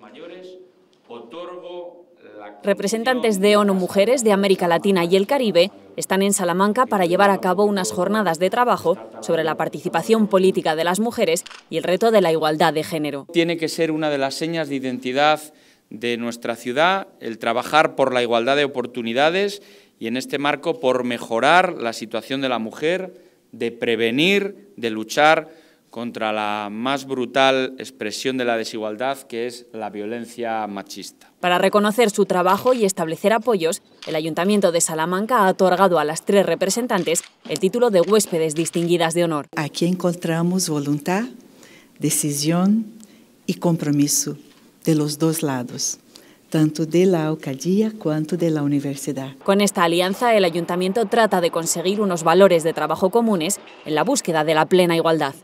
mayores, otorgo la... Representantes de ONU Mujeres de América Latina y el Caribe están en Salamanca para llevar a cabo unas jornadas de trabajo sobre la participación política de las mujeres y el reto de la igualdad de género. Tiene que ser una de las señas de identidad de nuestra ciudad el trabajar por la igualdad de oportunidades y en este marco por mejorar la situación de la mujer, de prevenir, de luchar contra la más brutal expresión de la desigualdad, que es la violencia machista. Para reconocer su trabajo y establecer apoyos, el Ayuntamiento de Salamanca ha otorgado a las tres representantes el título de huéspedes distinguidas de honor. Aquí encontramos voluntad, decisión y compromiso de los dos lados tanto de la alcaldía cuanto de la universidad. Con esta alianza, el ayuntamiento trata de conseguir unos valores de trabajo comunes en la búsqueda de la plena igualdad.